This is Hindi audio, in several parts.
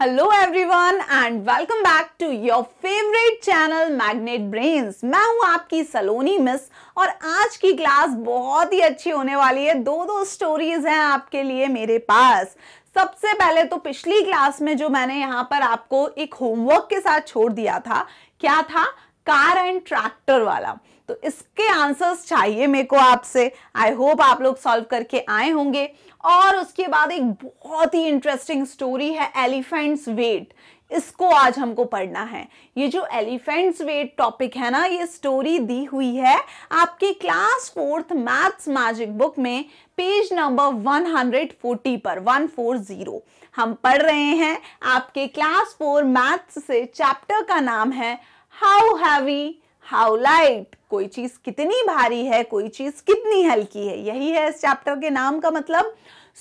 Hello everyone and welcome back to your favourite channel Magnet Brains मैं हूं आपकी सलोनी मिस और आज की क्लास बहुत ही अच्छी होने वाली है दो दो स्टोरीज हैं आपके लिए मेरे पास सबसे पहले तो पिछली क्लास में जो मैंने यहां पर आपको एक होमवर्क के साथ छोड़ दिया था क्या था कार एंड ट्रैक्टर वाला तो इसके आंसर्स चाहिए मेरे को आपसे आई होप आप लोग सॉल्व करके आए होंगे और उसके बाद एक बहुत ही इंटरेस्टिंग स्टोरी है एलिफेंट्स वेट इसको आज हमको पढ़ना है ये जो एलिफेंट्स वेट टॉपिक है ना ये स्टोरी दी हुई है आपके class fourth maths magic book में पेज नंबर 140 पर 140 हम पढ़ रहे हैं आपके क्लास फोर मैथ्स से चैप्टर का नाम है हाउ हैवी हाउ लाइट कोई चीज कितनी भारी है कोई चीज कितनी हल्की है यही है इस चैप्टर के नाम का मतलब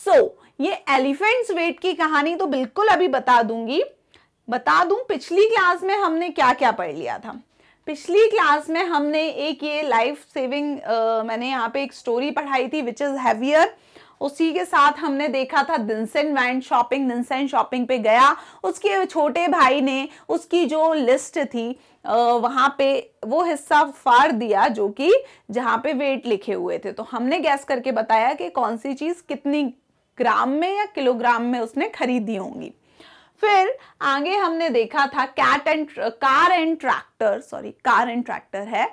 सो so, ये एलिफेंट्स वेट की कहानी तो बिल्कुल अभी बता दूंगी बता दूं पिछली क्लास में हमने क्या क्या पढ़ लिया था पिछली क्लास में हमने एक ये लाइफ सेविंग मैंने यहाँ पे एक स्टोरी पढ़ाई थी विच इज़ हैवियर उसी के साथ हमने देखा था दिनसेन वैंड शॉपिंग दिनसेन शॉपिंग पे गया उसके छोटे भाई ने उसकी जो लिस्ट थी वहाँ पे वो हिस्सा फाड़ दिया जो कि जहाँ पे वेट लिखे हुए थे तो हमने गैस करके बताया कि कौन सी चीज़ कितनी ग्राम में या किलोग्राम में उसने खरीदी होंगी फिर आगे हमने देखा था cat and car and tractor sorry car and tractor है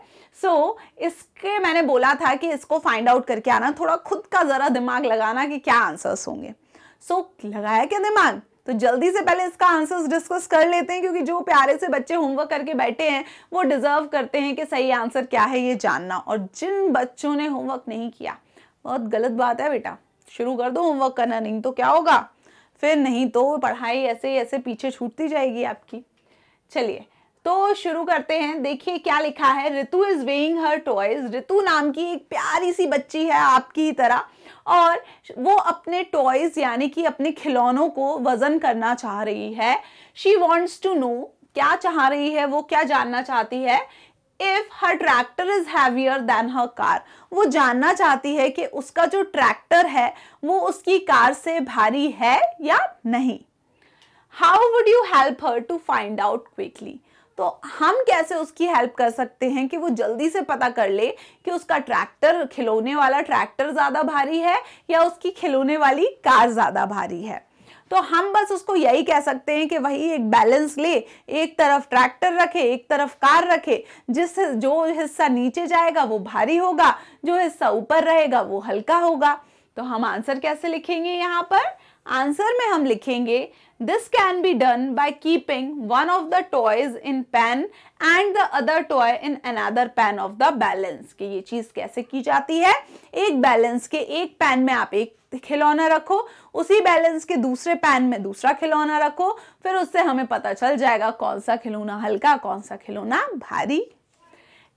सो so, इसके मैंने बोला था कि इसको फाइंड आउट करके आना थोड़ा खुद का ज़रा दिमाग लगाना कि क्या आंसर्स होंगे सो so, लगाया क्या दिमाग तो जल्दी से पहले इसका आंसर्स डिस्कस कर लेते हैं क्योंकि जो प्यारे से बच्चे होमवर्क करके बैठे हैं वो डिजर्व करते हैं कि सही आंसर क्या है ये जानना और जिन बच्चों ने होमवर्क नहीं किया बहुत गलत बात है बेटा शुरू कर दो होमवर्क करना नहीं तो क्या होगा फिर नहीं तो पढ़ाई ऐसे ऐसे पीछे छूटती जाएगी आपकी चलिए तो शुरू करते हैं देखिए क्या लिखा है Ritu is weighing her toys Ritu नाम की एक प्यारी सी बच्ची है आपकी तरह और वो अपने टॉयज यानी कि अपने खिलौनों को वजन करना चाह रही है शी वॉन्ट्स टू नो क्या चाह रही है वो क्या जानना चाहती है if her tractor is heavier then her car वो जानना चाहती है कि उसका जो ट्रैक्टर है वो उसकी कार से भारी है या नहीं how would you help her to find out quickly तो हम कैसे उसकी हेल्प कर सकते हैं कि वो जल्दी से पता कर ले कि उसका ट्रैक्टर खिलौने वाला ट्रैक्टर ज़्यादा भारी है या उसकी खिलौने वाली कार ज़्यादा भारी है तो हम बस उसको यही कह सकते हैं कि वही एक बैलेंस ले एक तरफ ट्रैक्टर रखे एक तरफ कार रखे जिस जो हिस्सा नीचे जाएगा वो भारी होगा जो हिस्सा ऊपर रहेगा वो हल्का होगा तो हम आंसर कैसे लिखेंगे यहाँ पर आंसर में हम लिखेंगे this can be done by keeping one of the toys in pan and the other toy in another pan of the balance कि ये चीज कैसे की जाती है एक बैलेंस के एक पैन में आप एक खिलौना रखो उसी बैलेंस के दूसरे पैन में दूसरा खिलौना रखो फिर उससे हमें पता चल जाएगा कौन सा खिलौना हल्का कौन सा खिलौना भारी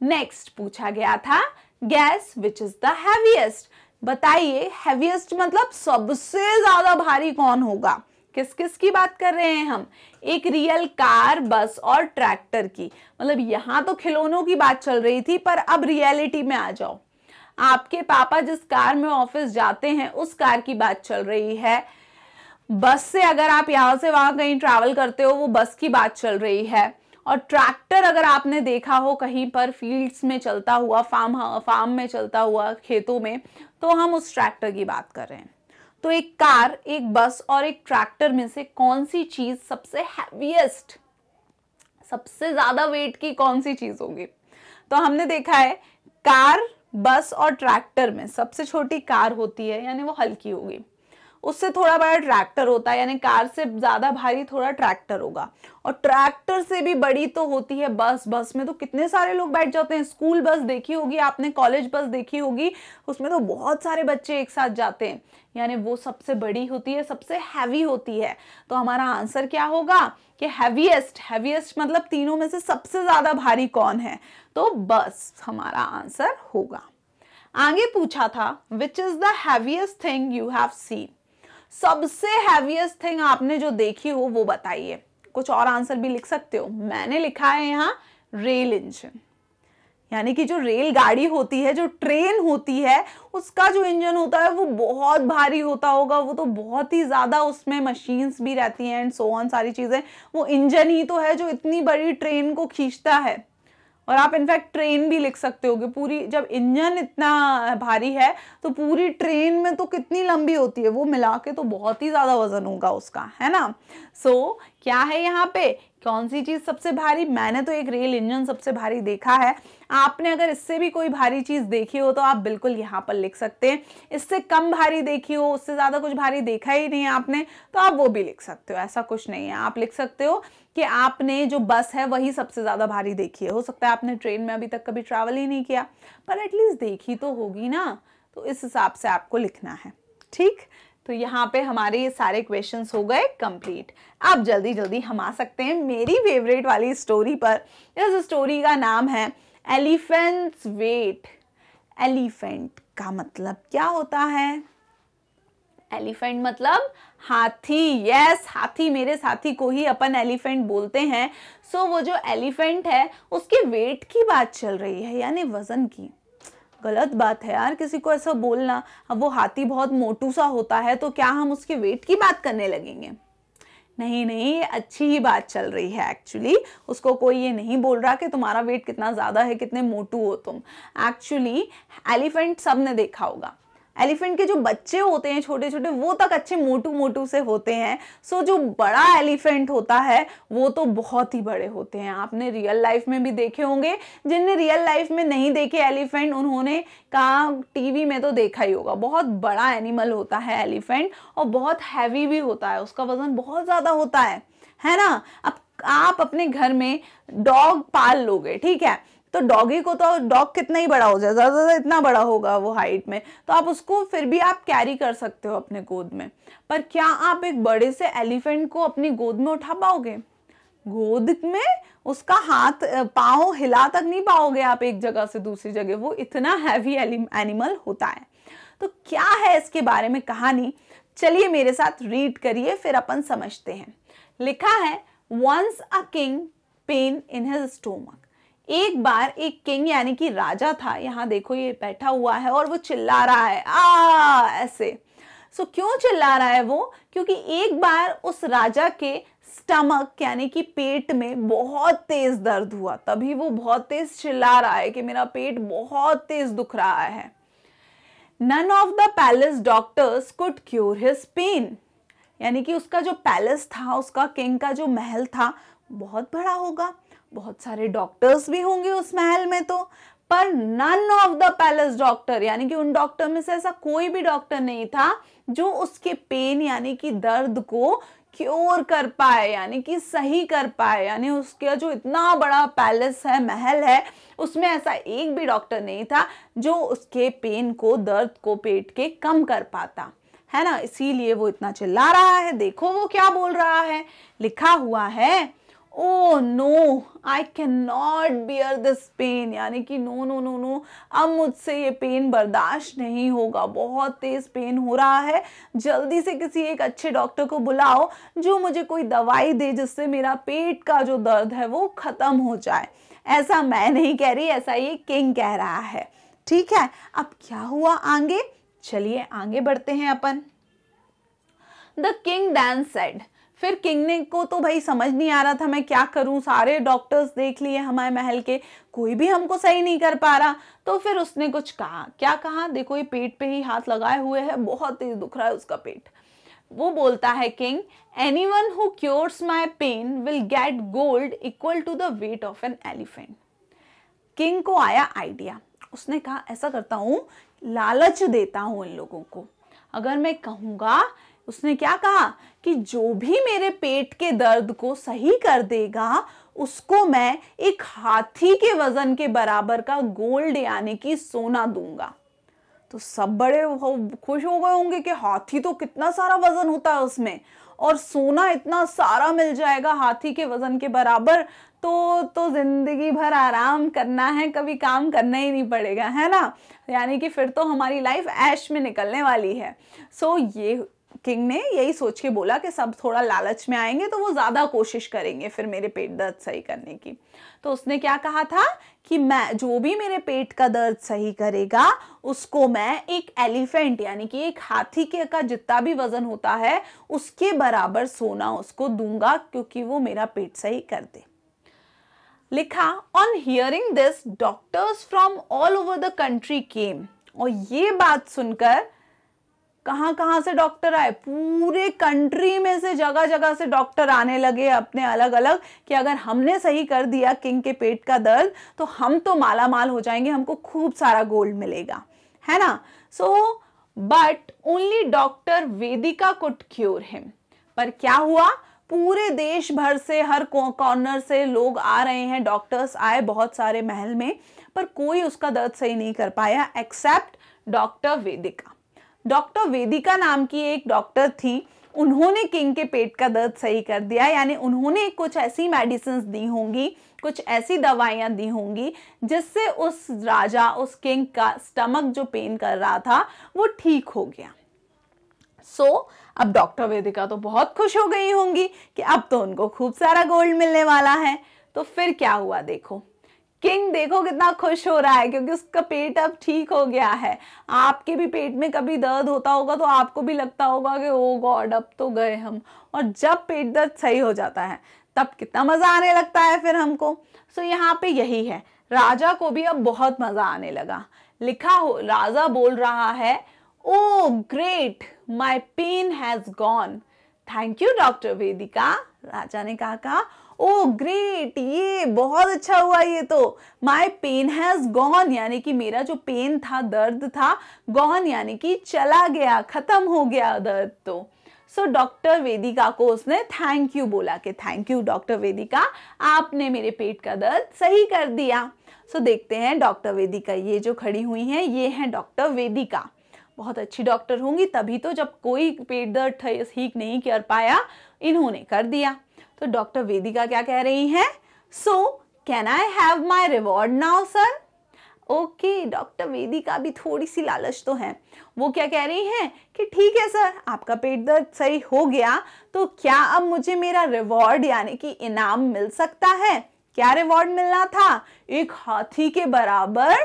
नेक्स्ट पूछा गया था guess which is the heaviest बताइए हैवीएस्ट मतलब सबसे ज्यादा भारी कौन होगा किस किस की बात कर रहे हैं हम एक रियल कार बस और ट्रैक्टर की मतलब यहाँ तो खिलौनों की बात चल रही थी पर अब रियलिटी में आ जाओ आपके पापा जिस कार में ऑफिस जाते हैं उस कार की बात चल रही है बस से अगर आप यहां से वहां कहीं ट्रैवल करते हो वो बस की बात चल रही है और ट्रैक्टर अगर आपने देखा हो कहीं पर फील्ड्स में चलता हुआ फार्म फार्म में चलता हुआ खेतों में तो हम उस ट्रैक्टर की बात कर रहे हैं तो एक कार एक बस और एक ट्रैक्टर में से कौन सी चीज सबसे हैवीएस्ट सबसे ज्यादा वेट की कौन सी चीज होगी तो हमने देखा है कार बस और ट्रैक्टर में सबसे छोटी कार होती है यानी वो हल्की होगी उससे थोड़ा बड़ा ट्रैक्टर होता है यानी कार से ज़्यादा भारी थोड़ा ट्रैक्टर होगा और ट्रैक्टर से भी बड़ी तो होती है बस बस में तो कितने सारे लोग बैठ जाते हैं स्कूल बस देखी होगी आपने कॉलेज बस देखी होगी उसमें तो बहुत सारे बच्चे एक साथ जाते हैं यानी वो सबसे बड़ी होती है सबसे हैवी होती है तो हमारा आंसर क्या होगा कि हैवीएस्ट हैवीएस्ट मतलब तीनों में से सबसे ज़्यादा भारी कौन है तो बस हमारा आंसर होगा आगे पूछा था which is the heaviest thing you have seen सबसे हैवीएस्ट थिंग आपने जो देखी हो वो बताइए कुछ और आंसर भी लिख सकते हो मैंने लिखा है यहाँ रेल इंजन यानी कि जो रेल गाड़ी होती है जो ट्रेन होती है उसका जो इंजन होता है वो बहुत भारी होता होगा वो तो बहुत ही ज़्यादा उसमें मशीन्स भी रहती हैं एंड सो ऑन सारी चीज़ें वो इंजन ही तो है जो इतनी बड़ी ट्रेन को खींचता है और आप इनफैक्ट ट्रेन भी लिख सकते हो पूरी जब इंजन इतना भारी है तो पूरी ट्रेन में तो कितनी लंबी होती है वो मिला के तो बहुत ही ज़्यादा वजन होगा उसका है ना सो so, क्या है यहाँ पे कौन सी चीज़ सबसे भारी मैंने तो एक रेल इंजन सबसे भारी देखा है आपने अगर इससे भी कोई भारी चीज़ देखी हो तो आप बिल्कुल यहाँ पर लिख सकते हैं इससे कम भारी देखी हो उससे ज़्यादा कुछ भारी देखा ही नहीं आपने तो आप वो भी लिख सकते हो ऐसा कुछ नहीं है आप लिख सकते हो कि आपने जो बस है वही सबसे ज़्यादा भारी देखी है हो सकता है आपने ट्रेन में अभी तक कभी ट्रैवल ही नहीं किया पर एटलीस्ट देखी तो होगी ना तो इस हिसाब से आपको लिखना है ठीक तो यहाँ पे हमारे ये सारे क्वेश्चन हो गए कंप्लीट आप जल्दी जल्दी हम आ सकते हैं मेरी फेवरेट वाली स्टोरी पर इस स्टोरी का नाम है एलिफेंट्स वेट एलिफेंट का मतलब क्या होता है एलिफेंट मतलब हाथी यस हाथी मेरे साथी को ही अपन एलिफेंट बोलते हैं सो so, वो जो एलिफेंट है उसके वेट की बात चल रही है यानी वजन की गलत बात है यार किसी को ऐसा बोलना अब वो हाथी बहुत मोटू सा होता है तो क्या हम उसके वेट की बात करने लगेंगे नहीं नहीं अच्छी ही बात चल रही है एक्चुअली उसको कोई ये नहीं बोल रहा कि तुम्हारा वेट कितना ज़्यादा है कितने मोटू हो तुम एक्चुअली एलिफेंट सब ने देखा होगा एलिफेंट के जो बच्चे होते हैं छोटे छोटे वो तक अच्छे मोटू मोटू से होते हैं सो जो बड़ा एलिफेंट होता है वो तो बहुत ही बड़े होते हैं आपने रियल लाइफ में भी देखे होंगे जिनने रियल लाइफ में नहीं देखे एलिफेंट उन्होंने कहा टीवी में तो देखा ही होगा बहुत बड़ा एनिमल होता है एलिफेंट और बहुत हैवी भी होता है उसका वजन बहुत ज़्यादा होता है है ना अब आप अपने घर में डॉग पाल लोगे ठीक है तो डॉगी को तो डॉग कितना ही बड़ा हो जाए ज़्यादा ज़्यादा इतना बड़ा होगा वो हाइट में तो आप उसको फिर भी आप कैरी कर सकते हो अपने गोद में पर क्या आप एक बड़े से एलिफेंट को अपनी गोद में उठा पाओगे गोद में उसका हाथ पाँव हिला तक नहीं पाओगे आप एक जगह से दूसरी जगह वो इतना हैवी एनिमल होता है तो क्या है इसके बारे में कहानी चलिए मेरे साथ रीड करिए फिर अपन समझते हैं लिखा है once a king pain in his stomach एक बार एक किंग यानी कि राजा था यहाँ देखो ये बैठा हुआ है और वो चिल्ला रहा है आ ऐसे सो so, क्यों चिल्ला रहा है वो क्योंकि एक बार उस राजा के स्टमक यानी कि पेट में बहुत तेज दर्द हुआ तभी वो बहुत तेज चिल्ला रहा है कि मेरा पेट बहुत तेज दुख रहा है none of the palace doctors could cure his pain यानी कि उसका जो पैलेस था उसका किंग का जो महल था बहुत बड़ा होगा बहुत सारे डॉक्टर्स भी होंगे उस महल में तो पर none of the palace doctor यानी कि उन डॉक्टर में से ऐसा कोई भी डॉक्टर नहीं था जो उसके पेन यानी कि दर्द को क्योर कर पाए यानी कि सही कर पाए यानी उसका जो इतना बड़ा पैलेस है महल है उसमें ऐसा एक भी डॉक्टर नहीं था जो उसके पेन को दर्द को पेट के कम कर पाता है ना इसीलिए वो इतना चिल्ला रहा है देखो वो क्या बोल रहा है लिखा हुआ है oh no I can not bear this pain यानी कि नो नो नो नो अब मुझसे ये पेन बर्दाश्त नहीं होगा बहुत तेज़ पेन हो रहा है जल्दी से किसी एक अच्छे डॉक्टर को बुलाओ जो मुझे कोई दवाई दे जिससे मेरा पेट का जो दर्द है वो ख़त्म हो जाए ऐसा मैं नहीं कह रही ऐसा ये किंग कह रहा है ठीक है अब क्या हुआ आगे चलिए आगे बढ़ते हैं अपन द किंग डैन सेड फिर किंग ने को तो भाई समझ नहीं आ रहा था मैं क्या करूं सारे डॉक्टर्स देख लिए हमारे महल के कोई भी हमको सही नहीं कर पा रहा तो फिर उसने कुछ कहा क्या कहा देखो ये पेट पे ही हाथ लगाए हुए है बहुत तेज दुख रहा है उसका पेट वो बोलता है king anyone who cures my pain will get gold equal to the weight of an elephant king को आया आइडिया उसने कहा ऐसा करता हूँ लालच देता हूँ इन लोगों को अगर मैं कहूंगा उसने क्या कहा कि जो भी मेरे पेट के दर्द को सही कर देगा उसको मैं एक हाथी के वजन के बराबर का गोल्ड यानी कि सोना दूंगा तो सब बड़े खुश हो गए होंगे कि हाथी तो कितना सारा वजन होता है उसमें और सोना इतना सारा मिल जाएगा हाथी के वजन के बराबर तो तो जिंदगी भर आराम करना है कभी काम करना ही नहीं पड़ेगा है ना यानी कि फिर तो हमारी लाइफ ऐश में निकलने वाली है सो so, ये किंग ने यही सोच के बोला कि सब थोड़ा लालच में आएंगे तो वो ज़्यादा कोशिश करेंगे फिर मेरे पेट दर्द सही करने की तो उसने क्या कहा था कि मैं जो भी मेरे पेट का दर्द सही करेगा उसको मैं एक एलिफेंट यानी कि एक हाथी के का जितना भी वजन होता है उसके बराबर सोना उसको दूंगा क्योंकि वो मेरा पेट सही कर दे लिखा on hearing this doctors from all over the country came और ये बात सुनकर कहाँ कहाँ से डॉक्टर आए पूरे कंट्री में से जगह जगह से डॉक्टर आने लगे अपने अलग अलग कि अगर हमने सही कर दिया किंग के पेट का दर्द तो हम तो माला माल हो जाएंगे हमको खूब सारा गोल्ड मिलेगा है ना so but only doctor Vedika could cure him पर क्या हुआ पूरे देश भर से हर कॉर्नर से लोग आ रहे हैं डॉक्टर्स आए बहुत सारे महल में पर कोई उसका दर्द सही नहीं कर पाया except doctor Vedika doctor Vedika नाम की एक डॉक्टर थी उन्होंने किंग के पेट का दर्द सही कर दिया यानी उन्होंने कुछ ऐसी मेडिसिन दी होंगी कुछ ऐसी दवाइयाँ दी होंगी जिससे उस राजा उस किंग का स्टमक जो पेन कर रहा था वो ठीक हो गया सो so, अब डॉक्टर वेदिका तो बहुत खुश हो गई होंगी कि अब तो उनको खूब सारा गोल्ड मिलने वाला है तो फिर क्या हुआ देखो किंग देखो कितना खुश हो रहा है क्योंकि उसका पेट अब ठीक हो गया है आपके भी पेट में कभी दर्द होता होगा तो आपको भी लगता होगा कि ओ गॉड अब तो गए हम और जब पेट दर्द सही हो जाता है तब कितना मज़ा आने लगता है फिर हमको सो यहाँ पे यही है राजा को भी अब बहुत मज़ा आने लगा लिखा हो राजा बोल रहा है oh great my pain has gone thank you doctor Vedika राजा ने कहा ओ ग्रेट ये बहुत अच्छा हुआ ये तो माई पेन हैज़ गॉन यानी कि मेरा जो पेन था दर्द था गॉन यानी कि चला गया ख़त्म हो गया दर्द तो सो डॉक्टर वेदिका को उसने थैंक यू बोला कि थैंक यू डॉक्टर वेदिका आपने मेरे पेट का दर्द सही कर दिया सो so, देखते हैं डॉक्टर वेदिका ये जो खड़ी हुई हैं ये हैं डॉक्टर वेदिका बहुत अच्छी डॉक्टर होंगी तभी तो जब कोई पेट दर्द ठीक नहीं कर पाया इन्होंने कर दिया तो डॉक्टर वेदिका क्या कह रही हैं so can I have my reward now sir okay doctor Vedika भी थोड़ी सी लालच तो है वो क्या कह रही हैं कि ठीक है सर आपका पेट दर्द सही हो गया तो क्या अब मुझे मेरा रिवॉर्ड यानी कि इनाम मिल सकता है क्या रिवॉर्ड मिलना था एक हाथी के बराबर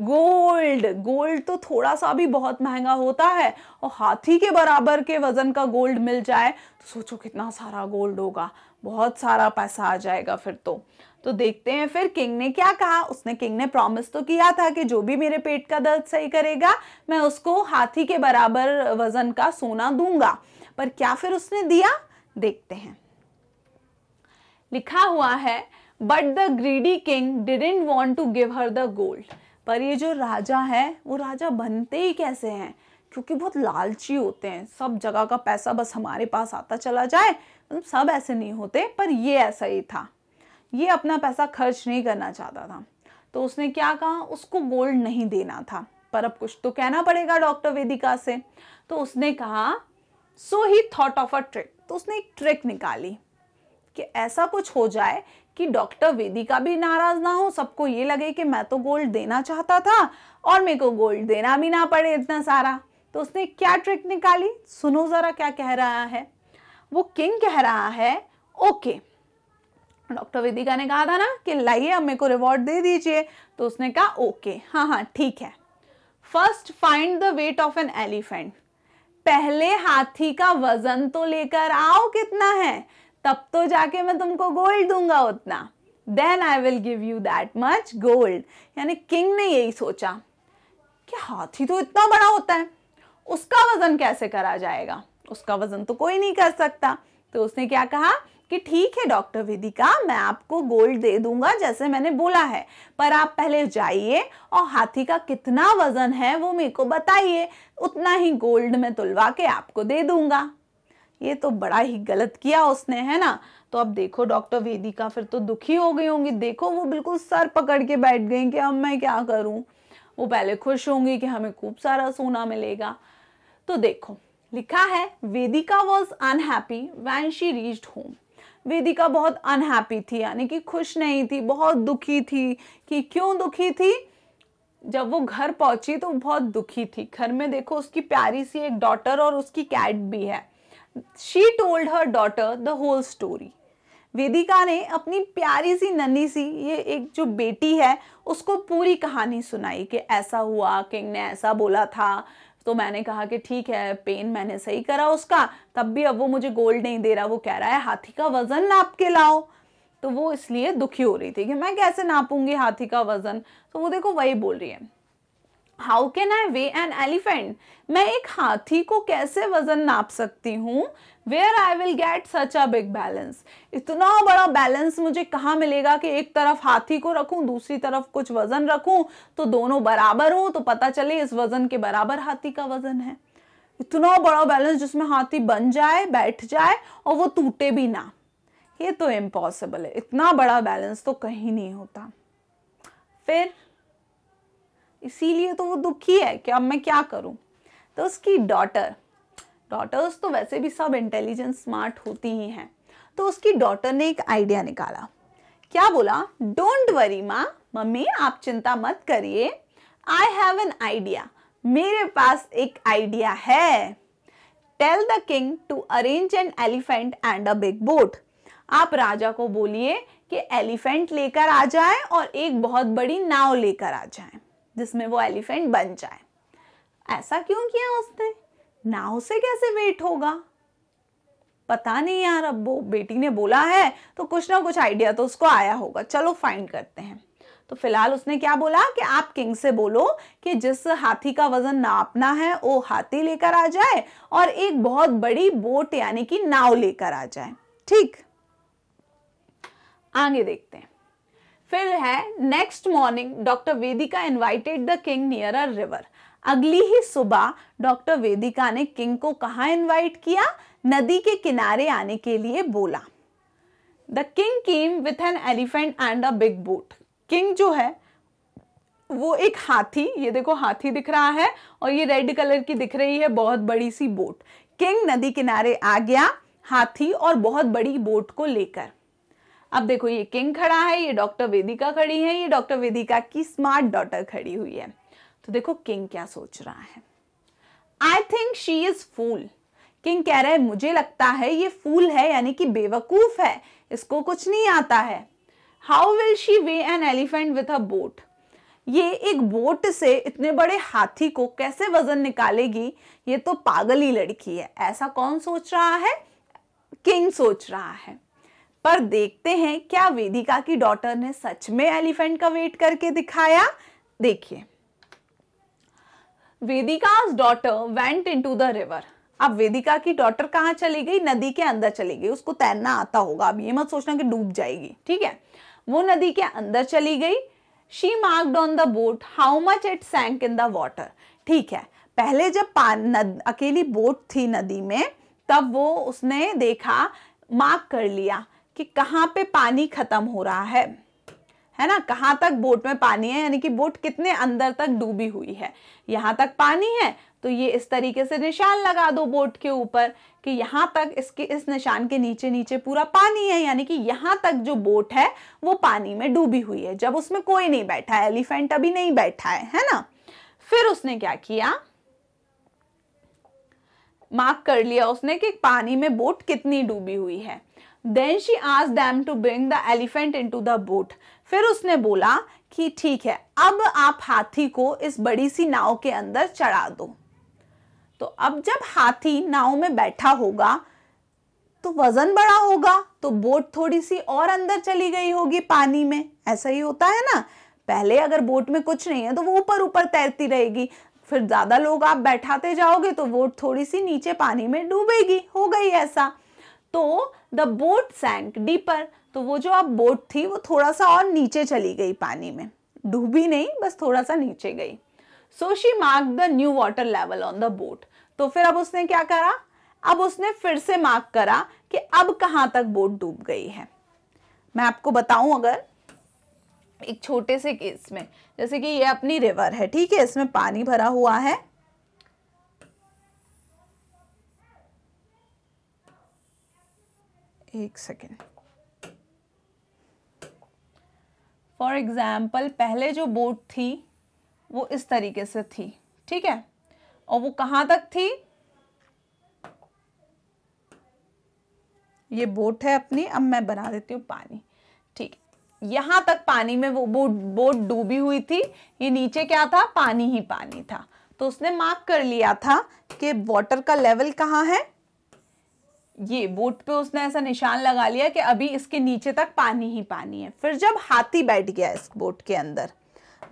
गोल्ड गोल्ड तो थोड़ा सा भी बहुत महंगा होता है और हाथी के बराबर के वज़न का गोल्ड मिल जाए तो सोचो कितना सारा गोल्ड होगा बहुत सारा पैसा आ जाएगा फिर तो तो देखते हैं फिर किंग ने क्या कहा उसने किंग ने प्रॉमिस तो किया था कि जो भी मेरे पेट का दर्द सही करेगा मैं उसको हाथी के बराबर वज़न का सोना दूंगा पर क्या फिर उसने दिया देखते हैं लिखा हुआ है but the greedy king didn't want to give her the gold पर ये जो राजा है वो राजा बनते ही कैसे हैं क्योंकि बहुत लालची होते हैं सब जगह का पैसा बस हमारे पास आता चला जाए मतलब सब ऐसे नहीं होते पर ये ऐसा ही था ये अपना पैसा खर्च नहीं करना चाहता था तो उसने क्या कहा उसको गोल्ड नहीं देना था पर अब कुछ तो कहना पड़ेगा डॉक्टर वेदिका से तो उसने कहा so he thought of a trick तो उसने एक ट्रिक निकाली कि ऐसा कुछ हो जाए कि डॉक्टर वेदिका भी नाराज ना हो सबको ये लगे कि मैं तो गोल्ड देना चाहता था और मेरे को गोल्ड देना भी ना पड़े इतना सारा तो उसने क्या ट्रिक निकाली सुनो ज़रा क्या कह रहा है वो किंग कह रहा है ओके डॉक्टर वेदिका ने कहा था ना कि लाइए अब मेरे को रिवॉर्ड दे दीजिए तो उसने कहा ओके हाँ हाँ ठीक है first find the weight of an elephant पहले हाथी का वजन तो लेकर आओ कितना है तब तो जाके मैं तुमको गोल्ड दूंगा उतना then I will give you that much gold यानी किंग ने यही सोचा कि हाथी तो इतना बड़ा होता है उसका वजन कैसे करा जाएगा उसका वजन तो कोई नहीं कर सकता तो उसने क्या कहा कि ठीक है डॉक्टर वेदिका मैं आपको गोल्ड दे दूंगा जैसे मैंने बोला है पर आप पहले जाइए और हाथी का कितना वजन है वो मेरे को बताइए उतना ही गोल्ड में तुलवा के आपको दे दूंगा ये तो बड़ा ही गलत किया उसने है ना तो अब देखो डॉक्टर वेदिका फिर तो दुखी हो गई होंगी देखो वो बिल्कुल सर पकड़ के बैठ गई कि अब मैं क्या करूं वो पहले खुश होंगी कि हमें खूब सारा सोना मिलेगा तो देखो लिखा है Vedika was unhappy when she reached home Vedika बहुत अनहैप्पी थी यानी कि खुश नहीं थी बहुत दुखी थी कि क्यों दुखी थी जब वो घर पहुंची तो बहुत दुखी थी घर में देखो उसकी प्यारी सी एक डॉटर और उसकी कैट भी है she told her daughter the whole story Vedika ने अपनी प्यारी सी नन्ही सी ये एक जो बेटी है उसको पूरी कहानी सुनाई कि ऐसा हुआ किंग ने ऐसा बोला था तो मैंने कहा कि ठीक है पेन मैंने सही करा उसका तब भी अब वो मुझे गोल्ड नहीं दे रहा वो कह रहा है हाथी का वजन नाप के लाओ तो वो इसलिए दुखी हो रही थी कि मैं कैसे नापूंगी हाथी का वजन तो वो देखो वही बोल रही है how can I weigh an elephant मैं एक हाथी को कैसे वजन नाप सकती हूँ where I will get such a big balance इतना बड़ा बैलेंस मुझे कहाँ मिलेगा कि एक तरफ हाथी को रखूँ दूसरी तरफ कुछ वजन रखूँ तो दोनों बराबर हों तो पता चले इस वजन के बराबर हाथी का वजन है इतना बड़ा बैलेंस जिसमें हाथी बन जाए बैठ जाए और वो टूटे भी ना ये तो इम्पॉसिबल है इतना बड़ा बैलेंस तो कहीं नहीं होता फिर इसीलिए तो वो दुखी है कि अब मैं क्या करूं तो उसकी डॉटर डॉटर्स तो वैसे भी सब इंटेलिजेंट स्मार्ट होती ही हैं तो उसकी डॉटर ने एक आइडिया निकाला क्या बोला डोंट वरी माँ मम्मी आप चिंता मत करिए आई हैव एन आइडिया मेरे पास एक आइडिया है tell the king to arrange an elephant and a big boat आप राजा को बोलिए कि एलिफेंट लेकर आ जाए और एक बहुत बड़ी नाव लेकर आ जाए जिसमें वो एलिफेंट बन जाए ऐसा क्यों किया उसने ना उसे कैसे वेट होगा पता नहीं यार अब वो बेटी ने बोला है तो कुछ ना कुछ आइडिया तो उसको आया होगा चलो फाइंड करते हैं तो फिलहाल उसने क्या बोला कि आप किंग से बोलो कि जिस हाथी का वजन नापना है वो हाथी लेकर आ जाए और एक बहुत बड़ी बोट यानी कि नाव लेकर आ जाए ठीक आगे देखते हैं फिर है next morning doctor Vedika invited the king near a river अगली ही सुबह डॉक्टर वेदिका ने किंग को कहा इनवाइट किया नदी के किनारे आने के लिए बोला the king came with an elephant and a big boat king जो है वो एक हाथी ये देखो हाथी दिख रहा है और ये रेड कलर की दिख रही है बहुत बड़ी सी बोट किंग नदी किनारे आ गया हाथी और बहुत बड़ी बोट को लेकर अब देखो ये किंग खड़ा है ये डॉक्टर वेदिका खड़ी है ये डॉक्टर वेदिका की स्मार्ट डॉटर खड़ी हुई है तो देखो किंग क्या सोच रहा है I think she is fool king कह रहा है मुझे लगता है ये फूल है यानी कि बेवकूफ है इसको कुछ नहीं आता है how will she weigh an elephant with a boat ये एक बोट से इतने बड़े हाथी को कैसे वजन निकालेगी ये तो पागल ही लड़की है ऐसा कौन सोच रहा है किंग सोच रहा है पर देखते हैं क्या वेदिका की डॉटर ने सच में एलिफेंट का वेट करके दिखाया देखिए Vedika's daughter went into the river अब वेदिका की डॉटर कहाँ चली गई नदी के अंदर चली गई उसको तैरना आता होगा अब ये मत सोचना कि डूब जाएगी ठीक है वो नदी के अंदर चली गई she marked on the boat how much it sank in the water ठीक है पहले जब पान नद, अकेली बोट थी नदी में तब वो उसने देखा मार्क कर लिया कि कहाँ पे पानी खत्म हो रहा है है ना कहाँ तक बोट में पानी है यानी कि बोट कितने अंदर तक डूबी हुई है यहाँ तक पानी है तो ये इस तरीके से निशान लगा दो बोट के ऊपर कि यहाँ तक इसके इस निशान के नीचे नीचे पूरा पानी है यानी कि यहाँ तक जो बोट है वो पानी में डूबी हुई है जब उसमें कोई नहीं बैठा है एलिफेंट अभी नहीं बैठा है है ना फिर उसने क्या किया मार्क कर लिया उसने कि पानी में बोट कितनी डूबी हुई है देन शी आज them to bring the elephant into the boat फिर उसने बोला कि ठीक है अब आप हाथी को इस बड़ी सी नाव के अंदर चढ़ा दो तो अब जब हाथी नाव में बैठा होगा तो वजन बड़ा होगा तो बोट थोड़ी सी और अंदर चली गई होगी पानी में ऐसा ही होता है ना पहले अगर बोट में कुछ नहीं है तो वो ऊपर ऊपर तैरती रहेगी फिर ज़्यादा लोग आप बैठाते जाओगे तो बोट थोड़ी सी नीचे पानी में डूबेगी हो गई ऐसा तो द बोट सैंक डीपर तो वो जो आप बोट थी वो थोड़ा सा और नीचे चली गई पानी में डूबी नहीं बस थोड़ा सा नीचे गई so she marked the new water level on the boat तो फिर अब उसने क्या करा अब उसने फिर से मार्क करा कि अब कहां तक बोट डूब गई है मैं आपको बताऊं अगर एक छोटे से केस में जैसे कि ये अपनी रिवर है ठीक है इसमें पानी भरा हुआ है एक सेकेंड फॉर एग्ज़ाम्पल पहले जो बोट थी वो इस तरीके से थी ठीक है और वो कहाँ तक थी ये बोट है अपनी अब मैं बना देती हूँ पानी ठीक यहाँ तक पानी में वो बोट बोट डूबी हुई थी ये नीचे क्या था पानी ही पानी था तो उसने मार्क कर लिया था कि वाटर का लेवल कहाँ है ये बोट पे उसने ऐसा निशान लगा लिया कि अभी इसके नीचे तक पानी ही पानी है फिर जब हाथी बैठ गया इस बोट के अंदर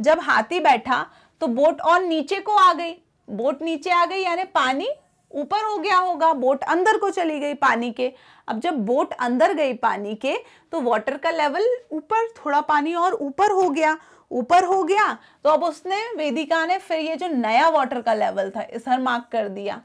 जब हाथी बैठा तो बोट और नीचे को आ गई बोट नीचे आ गई यानी पानी ऊपर हो गया होगा बोट अंदर को चली गई पानी के अब जब बोट अंदर गई पानी के तो वाटर का लेवल ऊपर थोड़ा पानी और ऊपर हो गया ऊपर हो गया तो अब उसने वेदिका ने फिर ये जो नया वाटर का लेवल था इस हर मार्क कर दिया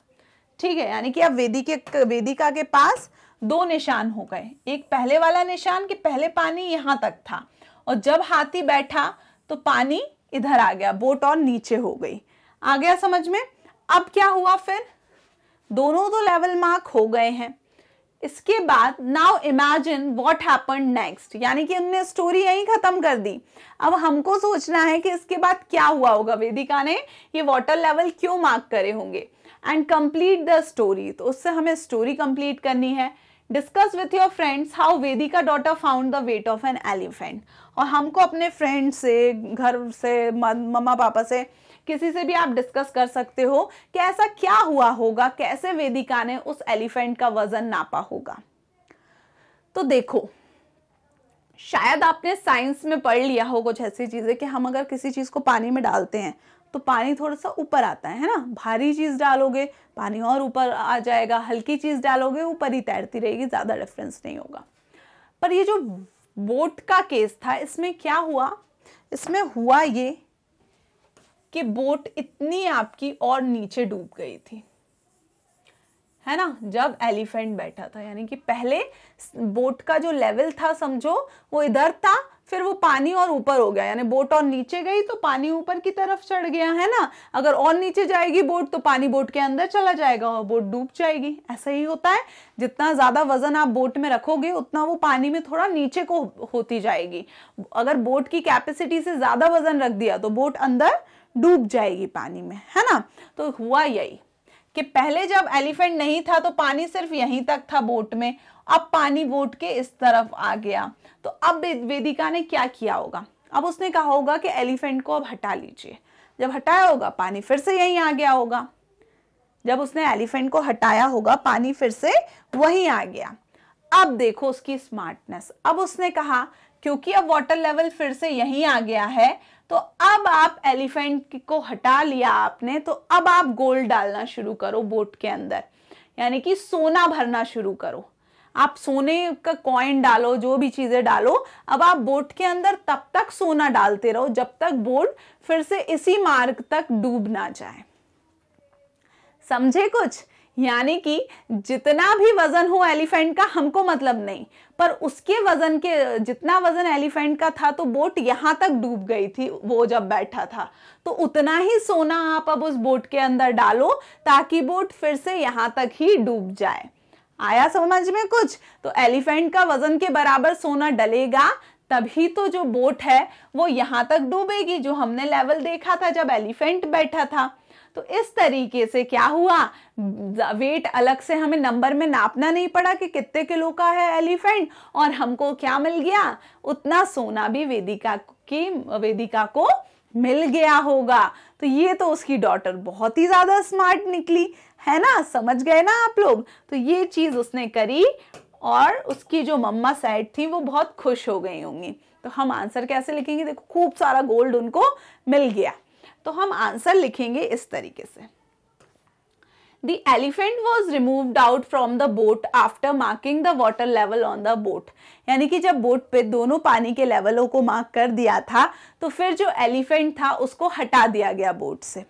ठीक है यानी कि अब वेदी के वेदिका के पास दो निशान हो गए एक पहले वाला निशान कि पहले पानी यहां तक था और जब हाथी बैठा तो पानी इधर आ गया बोट और नीचे हो गई आ गया समझ में अब क्या हुआ फिर दोनों तो लेवल मार्क हो गए हैं इसके बाद now imagine what happen next यानी कि उनने स्टोरी यहीं खत्म कर दी अब हमको सोचना है कि इसके बाद क्या हुआ होगा वेदिका ने ये वाटर लेवल क्यों मार्क करे होंगे एंड कंप्लीट द स्टोरी तो उससे हमें स्टोरी कंप्लीट करनी है discuss with your friends how Vedika daughter found the weight of an elephant और हमको अपने फ्रेंड से घर से मम्मा पापा से किसी से भी आप डिस्कस कर सकते हो कि ऐसा क्या हुआ होगा कैसे वेदिका ने उस एलिफेंट का वजन नापा होगा तो देखो शायद आपने साइंस में पढ़ लिया होगा जैसी चीज़ें कि हम अगर किसी चीज़ को पानी में डालते हैं तो पानी थोड़ा सा ऊपर आता है है ना भारी चीज़ डालोगे पानी और ऊपर आ जाएगा हल्की चीज़ डालोगे ऊपर ही तैरती रहेगी ज़्यादा डिफरेंस नहीं होगा पर ये जो बोट का केस था इसमें क्या हुआ इसमें हुआ ये कि बोट इतनी आपकी और नीचे डूब गई थी है ना जब एलिफेंट बैठा था यानी कि पहले बोट का जो लेवल था समझो वो इधर था फिर वो पानी और ऊपर हो गया यानी बोट और नीचे गई तो पानी ऊपर की तरफ चढ़ गया है ना अगर और नीचे जाएगी बोट तो पानी बोट के अंदर चला जाएगा और बोट डूब जाएगी ऐसा ही होता है जितना ज़्यादा वजन आप बोट में रखोगे उतना वो पानी में थोड़ा नीचे को होती जाएगी अगर बोट की कैपेसिटी से ज़्यादा वजन रख दिया तो बोट अंदर डूब जाएगी पानी में है ना तो हुआ यही कि पहले जब एलिफेंट नहीं था तो पानी सिर्फ यहीं तक था बोट में अब पानी वोट के इस तरफ आ गया तो अब वेदिका ने क्या किया होगा अब उसने कहा होगा कि एलिफेंट को अब हटा लीजिए जब हटाया होगा पानी फिर से यहीं आ गया होगा जब उसने एलिफेंट को हटाया होगा पानी फिर से वहीं आ गया अब देखो उसकी स्मार्टनेस अब उसने कहा क्योंकि अब वाटर लेवल फिर से यहीं आ गया है तो अब आप एलिफेंट को हटा लिया आपने तो अब आप गोल्ड डालना शुरू करो बोट के अंदर यानी कि सोना भरना शुरू करो आप सोने का कॉइन डालो जो भी चीज़ें डालो अब आप बोट के अंदर तब तक सोना डालते रहो जब तक बोट फिर से इसी मार्ग तक डूब ना जाए समझे कुछ यानी कि जितना भी वजन हो एलिफेंट का हमको मतलब नहीं पर उसके वजन के जितना वजन एलिफेंट का था तो बोट यहां तक डूब गई थी वो जब बैठा था तो उतना ही सोना आप अब उस बोट के अंदर डालो ताकि बोट फिर से यहां तक ही डूब जाए आया समझ में कुछ तो एलिफेंट का वजन के बराबर सोना डलेगा तभी तो जो बोट है वो यहाँ तक डूबेगी जो हमने लेवल देखा था जब एलिफेंट बैठा था तो इस तरीके से क्या हुआ वेट अलग से हमें नंबर में नापना नहीं पड़ा कि कितने किलो का है एलिफेंट और हमको क्या मिल गया उतना सोना भी वेदिका की वेदिका को मिल गया होगा तो ये तो उसकी डॉटर बहुत ही ज़्यादा स्मार्ट निकली है ना समझ गए ना आप लोग तो ये चीज़ उसने करी और उसकी जो मम्मा साइड थी वो बहुत खुश हो गई होंगी तो हम आंसर कैसे लिखेंगे देखो खूब सारा गोल्ड उनको मिल गया तो हम आंसर लिखेंगे इस तरीके से the elephant was remove out from the boat after marking the water level on the boat यानी कि जब बोट पे दोनों पानी के लेवलों को मार्क कर दिया था तो फिर जो एलिफेंट था उसको हटा दिया गया बोट से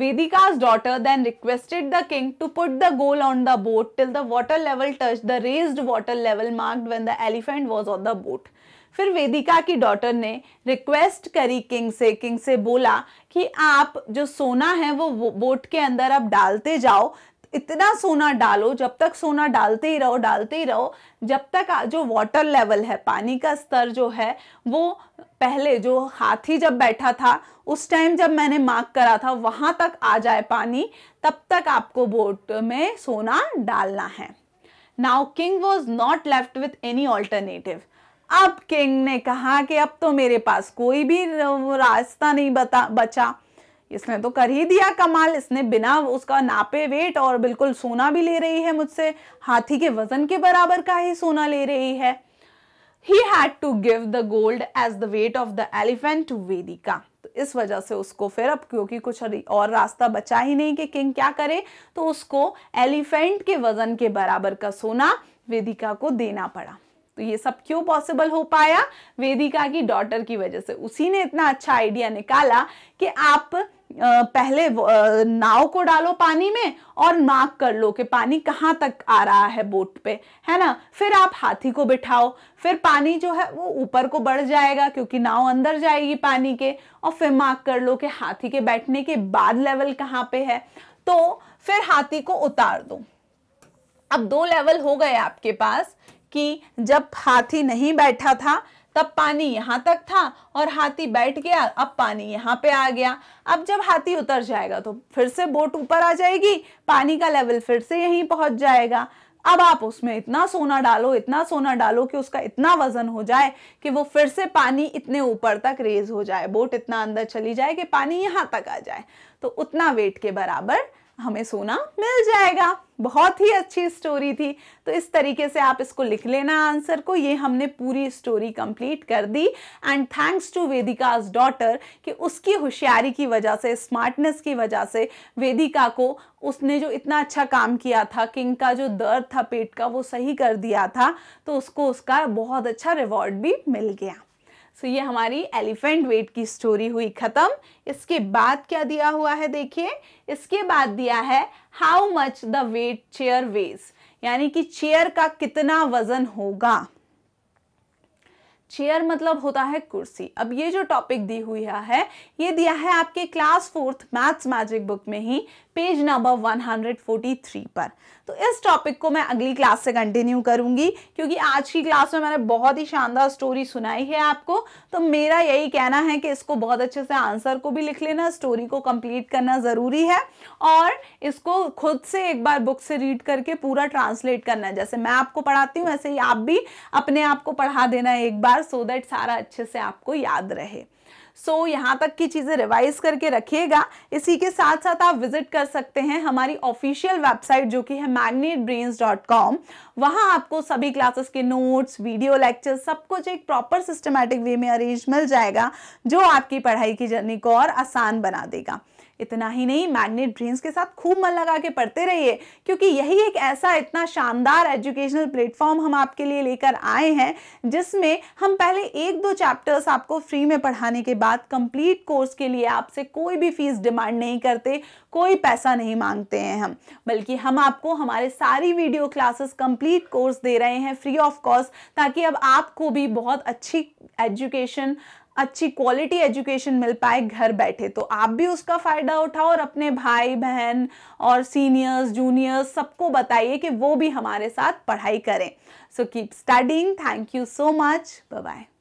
Vedika's daughter then requested the king to put the goal on the boat till the water level touched the raised water level marked when the elephant was on the boat. फिर वेदिका की डॉटर ने रिक्वेस्ट करी किंग से किंग से बोला कि आप जो सोना है वो बोट के अंदर आप डालते जाओ इतना सोना डालो जब तक सोना डालते ही रहो डालते ही रहो जब तक जो वाटर लेवल है पानी का स्तर जो है वो पहले जो हाथी जब बैठा था उस टाइम जब मैंने मार्क करा था वहां तक आ जाए पानी तब तक आपको बोट में सोना डालना है now king was not left with any alternative अब किंग ने कहा कि अब तो मेरे पास कोई भी रास्ता नहीं बता बचा इसने तो कर ही दिया कमाल इसने बिना उसका नापे वेट और बिल्कुल सोना भी ले रही है मुझसे हाथी के वजन के बराबर का ही सोना ले रही है he had to give the gold as the weight of the elephant Vedika तो इस वजह से उसको फिर अब क्योंकि कुछ और रास्ता बचा ही नहीं कि किंग क्या करे तो उसको एलिफेंट के वजन के बराबर का सोना वेदिका को देना पड़ा तो ये सब क्यों पॉसिबल हो पाया वेदिका की डॉटर की वजह से उसी ने इतना अच्छा आइडिया निकाला कि आप पहले नाव को डालो पानी में और मार्क कर लो कि पानी कहाँ तक आ रहा है बोट पे है ना फिर आप हाथी को बिठाओ फिर पानी जो है वो ऊपर को बढ़ जाएगा क्योंकि नाव अंदर जाएगी पानी के और फिर मार्क कर लो कि हाथी के बैठने के बाद लेवल कहाँ पे है तो फिर हाथी को उतार दो अब दो लेवल हो गए आपके पास कि जब हाथी नहीं बैठा था तब पानी यहाँ तक था और हाथी बैठ गया अब पानी यहाँ पे आ गया अब जब हाथी उतर जाएगा तो फिर से बोट ऊपर आ जाएगी पानी का लेवल फिर से यहीं पहुंच जाएगा अब आप उसमें इतना सोना डालो इतना सोना डालो कि उसका इतना वजन हो जाए कि वो फिर से पानी इतने ऊपर तक रेज हो जाए बोट इतना अंदर चली जाए कि पानी यहाँ तक आ जाए तो उतना वेट के बराबर हमें सोना मिल जाएगा बहुत ही अच्छी स्टोरी थी तो इस तरीके से आप इसको लिख लेना आंसर को ये हमने पूरी स्टोरी कंप्लीट कर दी and thanks to Vedika's daughter कि उसकी होशियारी की वजह से स्मार्टनेस की वजह से वेदिका को उसने जो इतना अच्छा काम किया था किंग का जो दर्द था पेट का वो सही कर दिया था तो उसको उसका बहुत अच्छा रिवॉर्ड भी मिल गया सो ये हमारी एलिफेंट वेट की स्टोरी हुई ख़त्म इसके बाद क्या दिया हुआ है देखिए इसके बाद दिया है how much the weight chair weighs यानी कि चेयर का कितना वजन होगा चेयर मतलब होता है कुर्सी अब ये जो टॉपिक दी हुई है ये दिया है आपके class fourth maths magic book में ही पेज नंबर 143 पर तो इस टॉपिक को मैं अगली क्लास से कंटिन्यू करूंगी क्योंकि आज की क्लास में मैंने बहुत ही शानदार स्टोरी सुनाई है आपको तो मेरा यही कहना है कि इसको बहुत अच्छे से आंसर को भी लिख लेना स्टोरी को कंप्लीट करना ज़रूरी है और इसको खुद से एक बार बुक से रीड करके पूरा ट्रांसलेट करना जैसे मैं आपको पढ़ाती हूँ वैसे ही आप भी अपने आप को पढ़ा देना एक बार सो so दैट सारा अच्छे से आपको याद रहे सो so, यहाँ तक की चीज़ें रिवाइज करके रखिएगा इसी के साथ साथ आप विजिट कर सकते हैं हमारी ऑफिशियल वेबसाइट जो कि है मैग्नेट ब्रेन्स डॉट कॉम वहाँ आपको सभी क्लासेस के नोट्स वीडियो लेक्चर सब कुछ एक प्रॉपर सिस्टमेटिक वे में अरेंज मिल जाएगा जो आपकी पढ़ाई की जर्नी को और आसान बना देगा इतना ही नहीं मैग्नेट ड्रीम्स के साथ खूब मन लगा के पढ़ते रहिए क्योंकि यही एक ऐसा इतना शानदार एजुकेशनल प्लेटफॉर्म हम आपके लिए लेकर आए हैं जिसमें हम पहले एक दो चैप्टर्स आपको फ्री में पढ़ाने के बाद कंप्लीट कोर्स के लिए आपसे कोई भी फीस डिमांड नहीं करते कोई पैसा नहीं मांगते हैं हम बल्कि हम आपको हमारे सारी वीडियो क्लासेस कंप्लीट कोर्स दे रहे हैं फ्री ऑफ कॉस्ट ताकि अब आपको भी बहुत अच्छी एजुकेशन अच्छी क्वालिटी एजुकेशन मिल पाए घर बैठे तो आप भी उसका फ़ायदा उठाओ और अपने भाई बहन और सीनियर्स जूनियर्स सबको बताइए कि वो भी हमारे साथ पढ़ाई करें so keep studying thank you so much bye